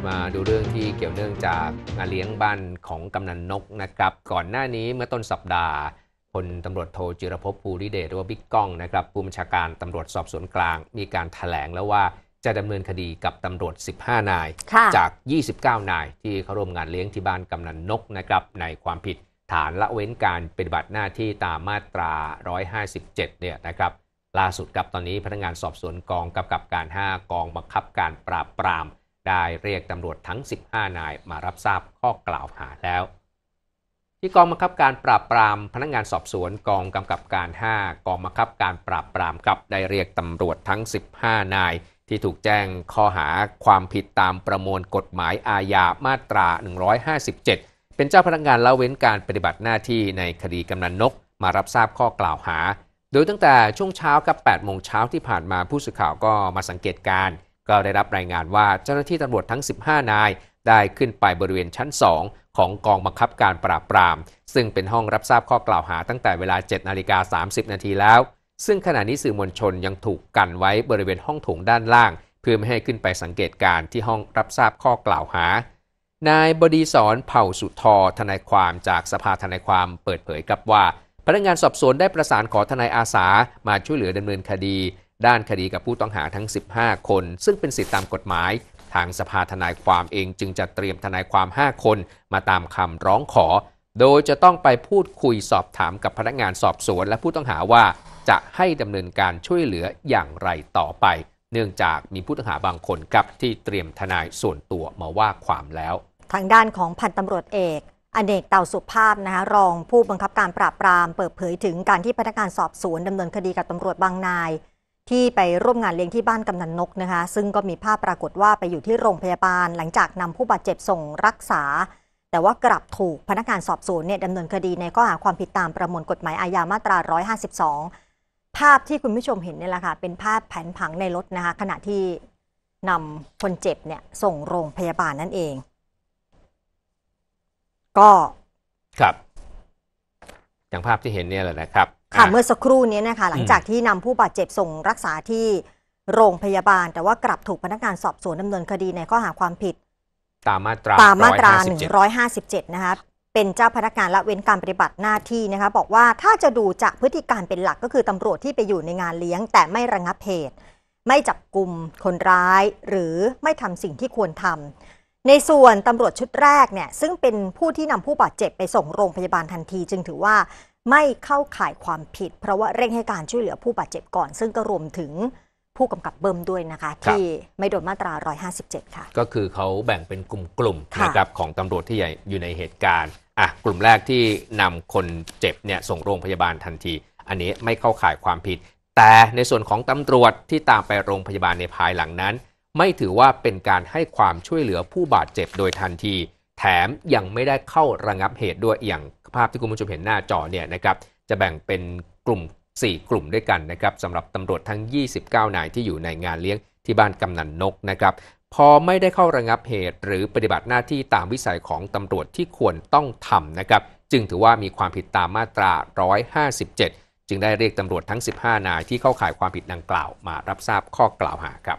มาดูเรื่องที่เกี่ยวเนื่องจากงานเลี้ยงบ้านของกำนันนกนะครับก่อนหน้านี้เมื่อต้นสัปดาห์พลตำรวจโทจิรพภูริเดชหรือว่าบิ๊กก้องนะครับผู้บัญชาการตำรวจสอบสวนกลาง มีการถแถลงแล้วว่าจะดำเนินคดีกับตำรวจ 15นายจาก 29นายที่เข้าร่วมงานเลี้ยงที่บ้านกำนันนกนะครับในความผิดฐานละเว้นการปฏิบัติหน้าที่ตามมาตรา 157เนี่ยนะครับล่าสุดกับตอนนี้พนักงานสอบสวนกองกำกับการ 5 กองบังคับการปราบปรามได้เรียกตำรวจทั้ง 15 นายมารับทราบข้อกล่าวหาแล้ว ที่กองบังคับการปราบปรามพนักงงานสอบสวนกองกำกับการ 5 กองบังคับการปราบปรามกับได้เรียกตำรวจทั้ง 15 นาย ที่ถูกแจ้งข้อหาความผิดตามประมวลกฎหมายอาญามาตรา 157 เป็นเจ้าพนักงานละเว้นการปฏิบัติหน้าที่ในคดีกำนันนก มารับทราบข้อกล่าวหา โดยตั้งแต่ช่วงเช้ากับ8โมงเช้าที่ผ่านมาผู้สื่อข่าวก็มาสังเกตการณ์ก็ได้รับรายงานว่าเจ้าหน้าที่ตำรวจทั้ง 15 นาย ได้ขึ้นไปบริเวณชั้น 2 ของกองบังคับการปราบปราม ซึ่งเป็นห้องรับทราบข้อกล่าวหาตั้งแต่เวลา 7 นาฬิกา 30 นาทีแล้ว ซึ่งขณะนี้สื่อมวลชนยังถูกกันไว้บริเวณห้องถงด้านล่าง เพื่อไม่ให้ขึ้นไปสังเกตการที่ห้องรับทราบข้อกล่าวหา นายบดีสอนเผ่าสุทอทนายความจากสภาทนายความเปิดเผยกับว่า พนักงานสอบสวนได้ประสานขอทนายอาสา มาช่วยเหลือดำเนินคดีด้านคดีกับผู้ต้องหาทั้ง 15 คน ซึ่งเป็นสิทธิตามกฎหมาย ทางสภาทนายความเองจึงจะเตรียมทนายความ 5 คน มาตามคำร้องขอ โดยจะต้องไปพูดคุยสอบถามกับพนักงานสอบสวน และผู้ต้องหาว่าจะให้ดำเนินการช่วยเหลืออย่างไรต่อไป เนื่องจากมีผู้ต้องหาบางคนกับที่เตรียมทนายส่วนตัวมาว่าความแล้ว ทางด้านของพันตำรวจเอกอเนกเต่าสุภาพนะคะรองผู้บังคับการปราบปรามเปิดเผยถึงการที่พนักงานสอบสวนดำเนินคดีกับตำรวจบางนายที่ไปร่วมงานเลี้ยงที่บ้านกำนันนกนะคะ ซึ่งก็มีภาพปรากฏว่าไปอยู่ที่โรงพยาบาล หลังจากนำผู้บาดเจ็บส่งรักษา แต่ว่ากลับถูกพนักงานสอบสวนเนี่ยดำเนินคดีในข้อหาความผิดตามประมวลกฎหมายอาญามาตรา 152 ภาพที่คุณผู้ชมเห็นเนี่ยแหละค่ะ เป็นภาพแผนผังในรถนะคะ ขณะที่นำคนเจ็บเนี่ยส่งโรงพยาบาลนั่นเอง ก็ครับ อย่างภาพที่เห็นเนี่ยแหละนะครับค่ะเมื่อสักครู่นี้นะคะหลังจากที่นำผู้บาดเจ็บส่งรักษาที่โรงพยาบาล แต่ว่ากลับถูกพนักงานสอบสวนดำเนินคดีในข้อหาความผิด ตามมาตราตามมาตรา 157 นะคะเป็นเจ้าพนักงานละเว้นการปฏิบัติหน้าที่นะคะบอกว่าถ้าจะดูจากพฤติการเป็นหลักก็คือตำรวจที่ไปอยู่ในงานเลี้ยง แต่ไม่ระงับเหตุไม่จับกลุ่มคนร้าย หรือไม่ทำสิ่งที่ควรทำ ในส่วนตำรวจชุดแรกเนี่ย ซึ่งเป็นผู้ที่นำผู้บาดเจ็บไปส่งโรงพยาบาลทันที จึงถือว่าไม่เข้าข่ายความผิด เพราะว่าเร่งให้การช่วยเหลือผู้บาดเจ็บก่อนซึ่งก็รวมถึงผู้กำกับเบิ่มด้วยนะคะ ที่ไม่โดนมาตรา 157 ค่ะ ก็คือเขาแบ่งเป็นกลุ่มๆนะครับของตำรวจที่อยู่ในเหตุการณ์อ่ะกลุ่มแรกที่นำคนเจ็บเนี่ยส่งโรงพยาบาลทันที อันนี้ไม่เข้าข่ายความผิด แต่ในส่วนของตำรวจที่ตามไปโรงพยาบาลในภายหลังนั้น ไม่ถือว่าเป็นการให้ความช่วยเหลือผู้บาดเจ็บโดยทันทีแถมยังไม่ได้เข้าระงับเหตุด้วยอย่างภาพที่คุณผู้ชมเห็นหน้าจอเนี่ยนะครับจะแบ่งเป็นกลุ่ม 4 กลุ่มด้วยกันนะครับสำหรับตำรวจทั้ง 29นายที่อยู่ในงานเลี้ยงที่บ้านกำนันนกนะครับพอไม่ได้เข้าระงับเหตุ หรือปฏิบัติหน้าที่ตามวิสัยของตำรวจที่ควรต้องทำนะครับจึงถือว่ามีความผิดตามมาตรา 157 จึงได้เรียกตำรวจทั้ง 15 นายที่เข้าข่ายความผิดดังกล่าว มารับทราบข้อกล่าวหาครับ